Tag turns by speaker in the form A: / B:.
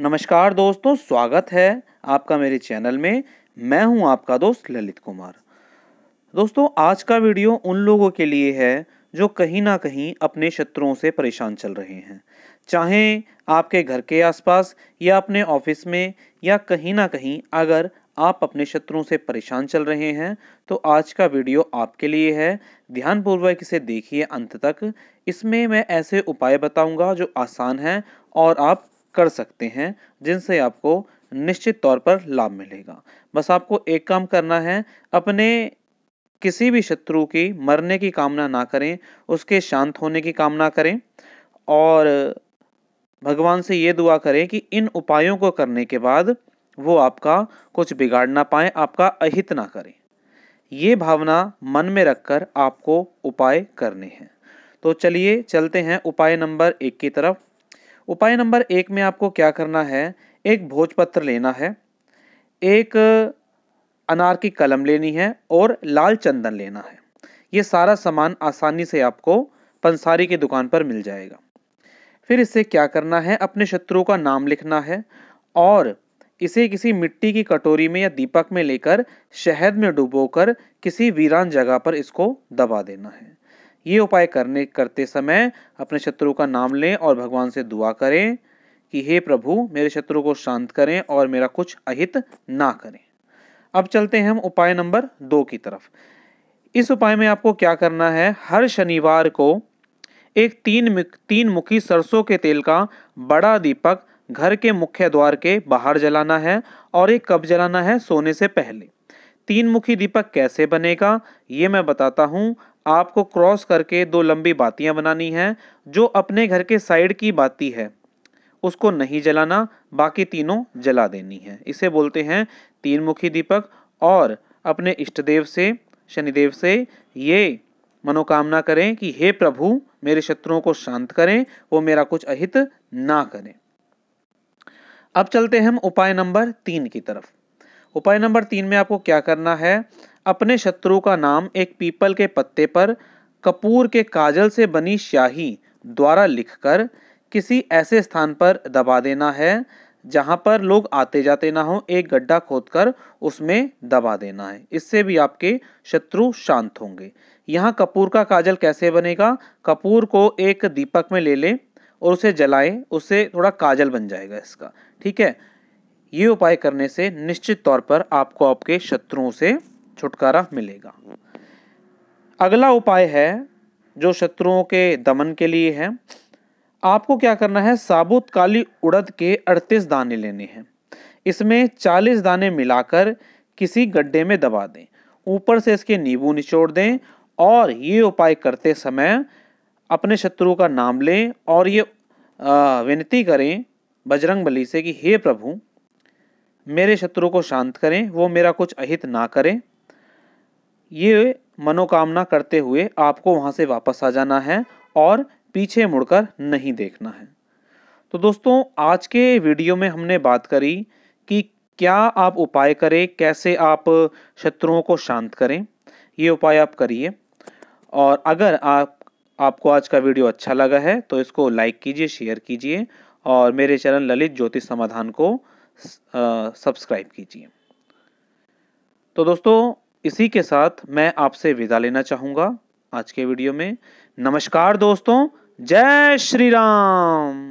A: नमस्कार दोस्तों स्वागत है आपका मेरे चैनल में मैं हूं आपका दोस्त ललित कुमार दोस्तों आज का वीडियो उन लोगों के लिए है जो कहीं ना कहीं अपने शत्रुओं से परेशान चल रहे हैं चाहे आपके घर के आसपास या अपने ऑफिस में या कहीं ना कहीं अगर आप अपने शत्रुओं से परेशान चल रहे हैं तो आज का वीडियो आपके लिए है ध्यानपूर्वक इसे देखिए अंत तक इसमें मैं ऐसे उपाय बताऊंगा जो आसान हैं और आप कर सकते हैं जिनसे आपको निश्चित तौर पर लाभ मिलेगा बस आपको एक काम करना है अपने किसी भी शत्रु की मरने की कामना ना करें उसके शांत होने की कामना करें और भगवान से ये दुआ करें कि इन उपायों को करने के बाद वो आपका कुछ बिगाड़ ना पाए आपका अहित ना करें ये भावना मन में रखकर आपको उपाय करने हैं तो चलिए चलते हैं उपाय नंबर एक की तरफ उपाय नंबर एक में आपको क्या करना है एक भोजपत्र लेना है एक अनार की कलम लेनी है और लाल चंदन लेना है ये सारा सामान आसानी से आपको पंसारी की दुकान पर मिल जाएगा फिर इससे क्या करना है अपने शत्रु का नाम लिखना है और इसे किसी मिट्टी की कटोरी में या दीपक में लेकर शहद में डुबोकर किसी वीरान जगह पर इसको दबा देना है ये उपाय करने करते समय अपने शत्रु का नाम लें और भगवान से दुआ करें कि हे प्रभु मेरे शत्रु को शांत करें और मेरा कुछ अहित ना करें अब चलते हैं हम उपाय नंबर दो की तरफ इस उपाय में आपको क्या करना है हर शनिवार को एक तीन तीन मुखी सरसों के तेल का बड़ा दीपक घर के मुख्य द्वार के बाहर जलाना है और एक कब जलाना है सोने से पहले तीन मुखी दीपक कैसे बनेगा ये मैं बताता हूँ आपको क्रॉस करके दो लंबी बातियां बनानी हैं जो अपने घर के साइड की बाती है उसको नहीं जलाना बाकी तीनों जला देनी है इसे बोलते हैं तीन मुखी दीपक और अपने इष्ट देव से शनिदेव से ये मनोकामना करें कि हे प्रभु मेरे शत्रुओं को शांत करें वो मेरा कुछ अहित ना करें अब चलते हम उपाय नंबर तीन की तरफ उपाय नंबर तीन में आपको क्या करना है अपने शत्रु का नाम एक पीपल के पत्ते पर कपूर के काजल से बनी स्याही द्वारा लिखकर किसी ऐसे स्थान पर दबा देना है जहाँ पर लोग आते जाते ना हो एक गड्ढा खोदकर उसमें दबा देना है इससे भी आपके शत्रु शांत होंगे यहाँ कपूर का काजल कैसे बनेगा कपूर को एक दीपक में ले लें और उसे जलाएं उससे थोड़ा काजल बन जाएगा इसका ठीक है ये उपाय करने से निश्चित तौर पर आपको आपके शत्रुओं से छुटकारा मिलेगा अगला उपाय है जो शत्रुओं के दमन के लिए है आपको क्या करना है साबुत काली उड़द के 38 दाने लेने हैं इसमें 40 दाने मिलाकर किसी गड्ढे में दबा दें ऊपर से इसके नींबू निचोड़ दें और ये उपाय करते समय अपने शत्रु का नाम लें और ये विनती करें बजरंग बली से कि हे प्रभु मेरे शत्रु को शांत करें वो मेरा कुछ अहित ना करें ये मनोकामना करते हुए आपको वहाँ से वापस आ जाना है और पीछे मुड़कर नहीं देखना है तो दोस्तों आज के वीडियो में हमने बात करी कि क्या आप उपाय करें कैसे आप शत्रुओं को शांत करें ये उपाय आप करिए और अगर आप आपको आज का वीडियो अच्छा लगा है तो इसको लाइक कीजिए शेयर कीजिए और मेरे चैनल ललित ज्योतिष समाधान को सब्सक्राइब कीजिए तो दोस्तों इसी के साथ मैं आपसे विदा लेना चाहूंगा आज के वीडियो में नमस्कार दोस्तों जय श्री राम